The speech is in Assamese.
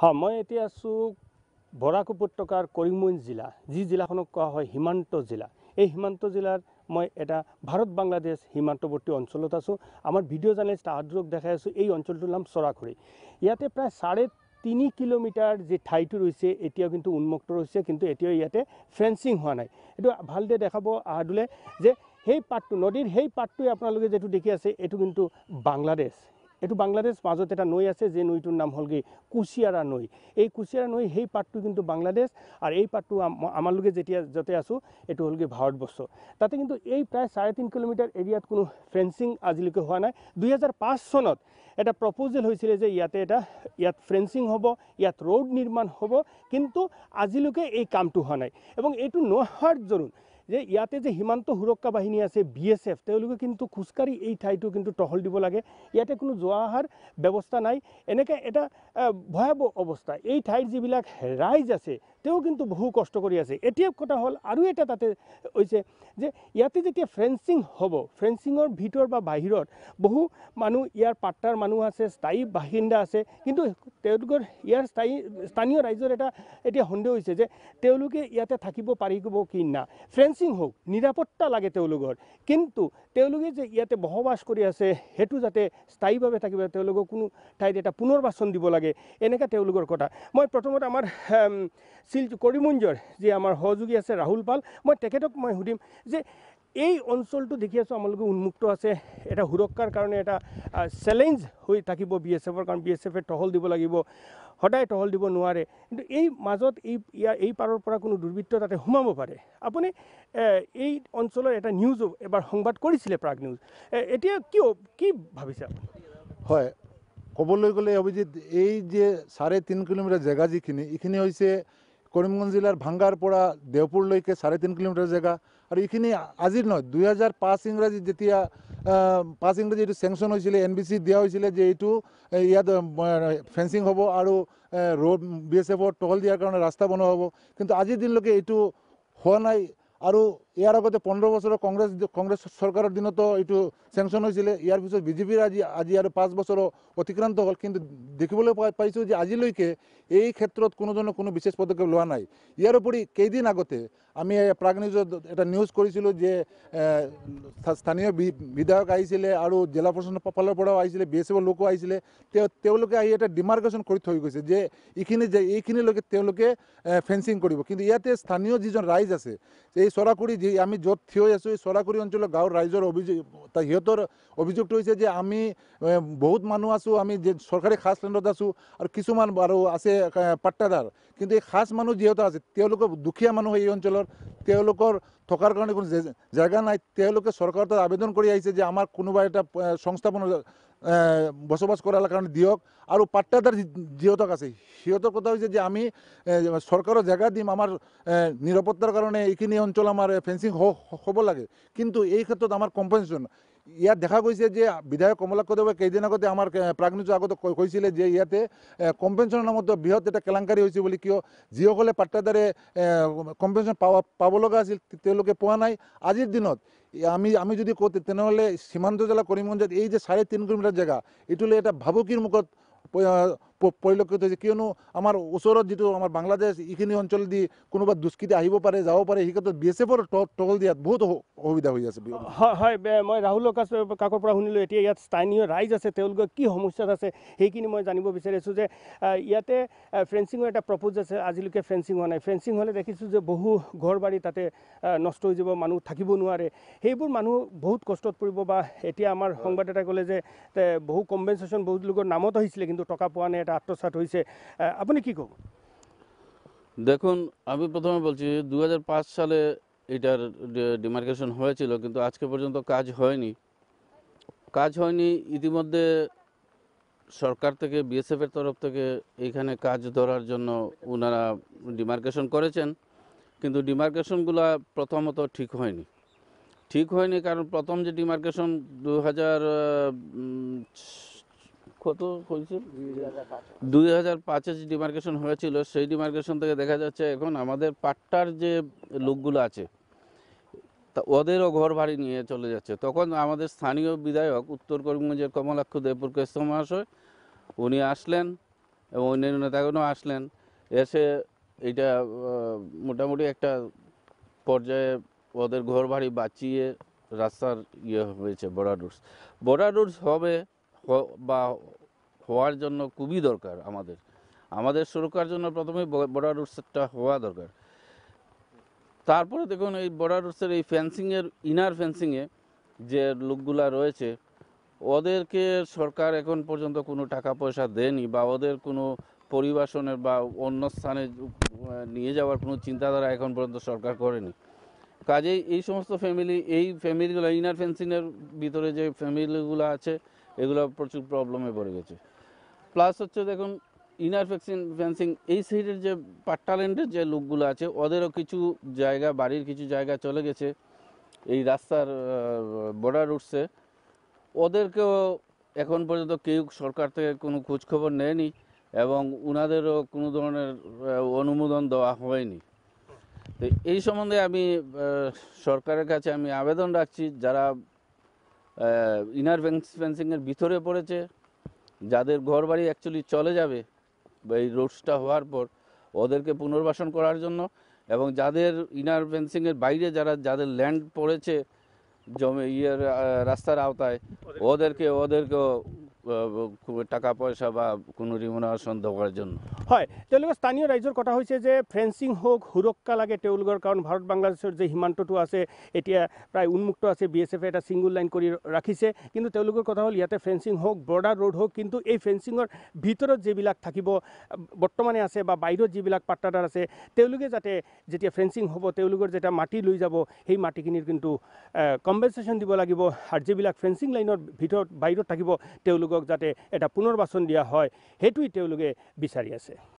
হ্যাঁ মই এতিয়া আছো বৰাক উপত্যকাৰ কৰিমগঞ্জ জিলা যি জিলাখনক কোৱা হয় সীমান্ত জিলা এই সীমান্ত জিলাৰ মই এটা ভাৰত বাংলাদেশ সীমান্তৱৰ্তী অঞ্চলত আছোঁ আমাৰ ভিডিঅ' জাৰ্নেলিষ্ট তাহাদুৰক দেখাই আছোঁ এই অঞ্চলটোৰ নাম চৰাখুৰি ইয়াতে প্ৰায় চাৰে তিনি কিলোমিটাৰ যি ঠাইটো ৰৈছে এতিয়াও কিন্তু উন্মুক্ত ৰৈছে কিন্তু এতিয়াও ইয়াতে ফেঞ্চিং হোৱা নাই এইটো ভালদৰে দেখাব আহাদুলে যে সেই পাতটো নদীৰ সেই পাতটোৱে আপোনালোকে যিটো দেখি আছে এইটো কিন্তু বাংলাদেশ এইটো বাংলাদেশ মাজত এটা নৈ আছে যে নৈটোৰ নাম হ'ল কি কুচিয়াৰা নৈ এই কুচিয়াৰা নৈ সেই পাটটো কিন্তু বাংলাদেশ আৰু এই পাটটো পাৰ্টটো আমালোকে যেতিয়া য'তে আছোঁ এইটো হ'ল কি ভাৰতবৰ্ষ তাতে কিন্তু এই প্ৰায় চাৰে তিনি কিলোমিটাৰ এৰিয়াত কোনো ফেঞ্চিং আজিলৈকে হোৱা নাই দুই হাজাৰ পাঁচ চনত এটা প্ৰপ'জেল হৈছিলে যে ইয়াতে এটা ইয়াত ফেঞ্চিং হ'ব ইয়াত ৰ'ড নিৰ্মাণ হ'ব কিন্তু আজিলৈকে এই কামটো হোৱা নাই এবং এইটো নোহোৱাৰ জৰুৰ যে ইয়াতে যে সীমান্ত সুৰক্ষা বাহিনী আছে বি এছ এফ তেওঁলোকে কিন্তু খোজকাঢ়ি এই ঠাইটো কিন্তু টহল দিব লাগে ইয়াতে কোনো যোৱা অহাৰ ব্যৱস্থা নাই এনেকৈ এটা ভয়াৱহ অৱস্থা এই ঠাইৰ যিবিলাক ৰাইজ আছে তেওঁ কিন্তু বহু কষ্ট কৰি আছে এতিয়া কথা হ'ল আৰু এটা তাতে হৈছে যে ইয়াতে যেতিয়া ফ্ৰেঞ্চিং হ'ব ফ্ৰেঞ্চিঙৰ ভিতৰত বা বাহিৰত বহু মানুহ ইয়াৰ পাট্টাৰ মানুহ আছে স্থায়ী বাসিন্দা আছে কিন্তু তেওঁলোকৰ ইয়াৰ স্থায়ী স্থানীয় ৰাইজৰ এটা এতিয়া সন্দেহ হৈছে যে তেওঁলোকে ইয়াতে থাকিব পাৰিব কি না ফ্ৰেঞ্চিং হওক নিৰাপত্তা লাগে তেওঁলোকৰ কিন্তু তেওঁলোকে যে ইয়াতে বসবাস কৰি আছে সেইটো যাতে স্থায়ীভাৱে থাকিব তেওঁলোকক কোনো ঠাইত এটা পুনৰ বাচন দিব লাগে এনেকুৱা তেওঁলোকৰ কথা মই প্ৰথমতে আমাৰ শিলচৰ কৰিমঞ্জৰ যি আমাৰ সহযোগী আছে ৰাহুল পাল মই তেখেতক মই সুধিম যে এই অঞ্চলটো দেখি আছোঁ আমালোকে উন্মুক্ত আছে এটা সুৰক্ষাৰ কাৰণে এটা চেলেঞ্জ হৈ থাকিব বি এছ এফৰ কাৰণ বি এছ এফে টহল দিব লাগিব সদায় টহল দিব নোৱাৰে কিন্তু এই মাজত এই ইয়াৰ এই পাৰৰ পৰা কোনো দুৰ্বৃত্ত তাতে সোমাব পাৰে আপুনি এই অঞ্চলৰ এটা নিউজো এবাৰ সংবাদ কৰিছিলে প্ৰাগ নিউজ এতিয়া কিয় কি ভাবিছে হয় ক'বলৈ গ'লে অভিজিত এই যে চাৰে তিনি কিলোমিটাৰ জেগা যিখিনি এইখিনি হৈছে করিমগঞ্জ জেলার ভাঙ্গারপড়া দেওপুর লৈকে সাড়ে তিন কিলোমিটার জায়গা আর এখানে আজির নয় দুই হাজার পাঁচ ইংরাজি যেটা পাঁচ ইংরাজি এটা স্যাংশন হয়েছিল এনবিসি দেওয়া হয়েছিল যে এইটু ইয়াত ফেন্সিং হব আর রোড বিএসএফ টহল দেওয়ার কারণে রাস্তা বনা হব কিন্তু আজির দিনলকে এইটু হওয়া নাই আৰু ইয়াৰ আগতে পোন্ধৰ বছৰৰ কংগ্ৰেছ কংগ্ৰেছ চৰকাৰৰ দিনতো এইটো চেংচন হৈছিলে ইয়াৰ পিছত বিজেপিৰ আজি আজি আৰু পাঁচ বছৰো অতিক্ৰান্ত হ'ল কিন্তু দেখিবলৈ পাই পাইছোঁ যে আজিলৈকে এই ক্ষেত্ৰত কোনো ধৰণৰ কোনো বিশেষ পদক্ষেপ লোৱা নাই ইয়াৰ উপৰি কেইদিন আগতে আমি প্ৰাগ নিউজত এটা নিউজ কৰিছিলোঁ যে স্থানীয় বি বিধায়ক আহিছিলে আৰু জিলা প্ৰশাসনৰ ফালৰ পৰাও আহিছিলে বি এছ এফৰ লোকো আহিছিলে তেওঁ তেওঁলোকে আহি এটা ডিমাৰ্কেশ্যন কৰি থৈ গৈছে যে এইখিনি যে এইখিনিলৈকে তেওঁলোকে ফেঞ্চিং কৰিব কিন্তু ইয়াতে স্থানীয় যিজন ৰাইজ আছে এই চৰাকুৰি যি যে আমি য'ত থিয় হৈ আছোঁ এই চৰাকুৰি অঞ্চলৰ গাঁৱৰ ৰাইজৰ অভিযোগ সিহঁতৰ অভিযোগটো হৈছে যে আমি বহুত মানুহ আছোঁ আমি যে চৰকাৰী খাচ লেণ্ডত আছোঁ আৰু কিছুমান আৰু আছে পাট্টাদাৰ কিন্তু এই খাচ মানুহ যিহেতু আছে তেওঁলোকৰ দুখীয়া মানুহ এই অঞ্চলৰ তেওঁলোকৰ থকাৰ কাৰণে কোনো জেগা নাই তেওঁলোকে চৰকাৰৰ তাত আবেদন কৰি আহিছে যে আমাৰ কোনোবা এটা সংস্থাপনৰ বসবাস করার কারণে দিয়ক আর পাট্টাদার যেহেতক আছে সিহতর কথা হয়েছে যে আমি সরকারও জায়গা দিম আমার নিরাপত্তার কারণে এইখানি অঞ্চল আমার ফেন্সিং হব লাগে কিন্তু এই ক্ষেত্রে আমার কম্পেনসেশন ইয়াত দেখা গৈছে যে বিধায়ক কমলাক্ষদেৱে কেইদিন আগতে আমাৰ প্ৰাগনিজ আগতে কৈছিলে যে ইয়াতে কম্পেনশ্যনৰ নামত বৃহৎ এটা কেলাংকাৰী হৈছে বুলি কিয় যিসকলে পাট্টাদাৰে কম্পেনশ্যন পাব পাব লগা আছিল তেওঁলোকে পোৱা নাই আজিৰ দিনত আমি আমি যদি কওঁ তেনেহ'লে সীমান্ত জেলা কৰিমগঞ্জত এই যে চাৰে তিনি কিলোমিটাৰ জেগা এইটো লৈ এটা ভাবুকিৰ মুখত পৰিলক্ষিত হৈছে কিয়নো আমাৰ ওচৰত যিটো আমাৰ বাংলাদেশ এইখিনি অঞ্চল দি কোনোবা দুষ্কৃতি আহিব পাৰে যাব পাৰে সেই ক্ষেত্ৰত বি এছ এফৰ টল দিয়াত বহুত অসুবিধা হৈ আছে হয় হয় মই ৰাহুলৰ কাছ কাকৰ পৰা শুনিলোঁ এতিয়া ইয়াত স্থানীয় ৰাইজ আছে তেওঁলোকৰ কি সমস্যাত আছে সেইখিনি মই জানিব বিচাৰিছোঁ যে ইয়াতে ফেঞ্চিঙৰ এটা প্ৰপ'জ আছে আজিলৈকে ফেঞ্চিং হোৱা নাই ফেঞ্চিং হ'লে দেখিছোঁ যে বহু ঘৰ বাৰী তাতে নষ্ট হৈ যাব মানুহ থাকিব নোৱাৰে সেইবোৰ মানুহ বহুত কষ্টত পৰিব বা এতিয়া আমাৰ সংবাদদাতাই ক'লে যে বহু কম্পেনচেশ্যন বহুত লোকৰ নামত আহিছিলে কিন্তু টকা পোৱা নাই এটা আত্মসাত হয়েছে আপনি কি করবেন দেখুন আমি প্রথমে বলছি দু সালে এটার ডিমার্কেশন হয়েছিল কিন্তু আজকে পর্যন্ত কাজ হয়নি কাজ হয়নি ইতিমধ্যে সরকার থেকে বিএসএফের তরফ থেকে এইখানে কাজ ধরার জন্য ওনারা ডিমার্কেশন করেছেন কিন্তু ডিমার্কেশনগুলো প্রথমত ঠিক হয়নি ঠিক হয়নি কারণ প্রথম যে ডিমার্কেশন দু কত হয়েছে দুই হাজার পাঁচে যে ডিমার্কেশন হয়েছিল সেই ডিমার্কেশন থেকে দেখা যাচ্ছে এখন আমাদের পাট্টার যে লোকগুলো আছে তা ওদেরও ঘর বাড়ি নিয়ে চলে যাচ্ছে তখন আমাদের স্থানীয় বিধায়ক উত্তর করিমগঞ্জের কমলাক্ষ দেবপুর কেশ মহাশয় উনি আসলেন এবং অন্যান্য নেতাগণও আসলেন এসে এটা মোটামুটি একটা পর্যায়ে ওদের ঘর বাড়ি বাঁচিয়ে রাস্তার ইয়ে হয়েছে বর্ডার রুটস বর্ডার রুটস হবে বা হওয়ার জন্য খুবই দরকার আমাদের আমাদের সুরক্ষার জন্য প্রথমে বর্ডার রুটসেটটা হওয়া দরকার তারপরে দেখুন এই বর্ডার রুটসের এই ফেন্সিংয়ের ইনার ফেন্সিংয়ে যে লোকগুলো রয়েছে ওদেরকে সরকার এখন পর্যন্ত কোনো টাকা পয়সা দেয়নি বা ওদের কোনো পরিবাসনের বা অন্য স্থানে নিয়ে যাওয়ার কোনো চিন্তাধারা এখন পর্যন্ত সরকার করেনি কাজেই এই সমস্ত ফ্যামিলি এই ফ্যামিলিগুলো ইনার ফেন্সিংয়ের ভিতরে যে ফ্যামিলিগুলো আছে এগুলো প্রচুর প্রবলেমে পড়ে গেছে প্লাস হচ্ছে দেখুন ইনার ফেক্সিং ফেন্সিং এই সাইডের যে পাট্টালেন্ডের যে লোকগুলো আছে ওদেরও কিছু জায়গা বাড়ির কিছু জায়গা চলে গেছে এই রাস্তার বর্ডার উঠছে ওদেরকেও এখন পর্যন্ত কেউ সরকার থেকে কোনো খোঁজখবর নেয়নি এবং উনাদেরও কোনো ধরনের অনুমোদন দেওয়া হয়নি তো এই সম্বন্ধে আমি সরকারের কাছে আমি আবেদন রাখছি যারা ইনার ফেন্সিংয়ের ভিতরে পড়েছে যাদের ঘর বাড়ি অ্যাকচুয়ালি চলে যাবে এই রোডসটা হওয়ার পর ওদেরকে পুনর্বাসন করার জন্য এবং যাদের ইনার ফেন্সিংয়ের বাইরে যারা যাদের ল্যান্ড পড়েছে জমি ইয়ের রাস্তার আওতায় ওদেরকে ওদেরকে টাকা পয়সা বা কোনো ৰিমুনাৰেশ্যন দৰকাৰ জন্য হয় তেওঁলোকে স্থানীয় ৰাইজৰ কথা হৈছে যে ফ্ৰেঞ্চিং হওক সুৰক্ষা লাগে তেওঁলোকৰ কাৰণ ভাৰত বাংলাদেশৰ যে সীমান্তটো আছে এতিয়া প্ৰায় উন্মুক্ত আছে বি এছ এফে এটা ছিংগল লাইন কৰি ৰাখিছে কিন্তু তেওঁলোকৰ কথা হ'ল ইয়াতে ফেঞ্চিং হওক বৰ্ডাৰ ৰোড হওক কিন্তু এই ফেঞ্চিঙৰ ভিতৰত যিবিলাক থাকিব বৰ্তমানে আছে বা বাহিৰত যিবিলাক পাত্ৰাদাৰ আছে তেওঁলোকে যাতে যেতিয়া ফেঞ্চিং হ'ব তেওঁলোকৰ যেতিয়া মাটি লৈ যাব সেই মাটিখিনিৰ কিন্তু কম্পেনচেশ্যন দিব লাগিব আৰু যিবিলাক ফেঞ্চিং লাইনৰ ভিতৰত বাহিৰত থাকিব তেওঁলোকক যাতে এটা পুনৰ বাচন দিয়া হয় সেইটোৱেই তেওঁলোকে বিচাৰি আছে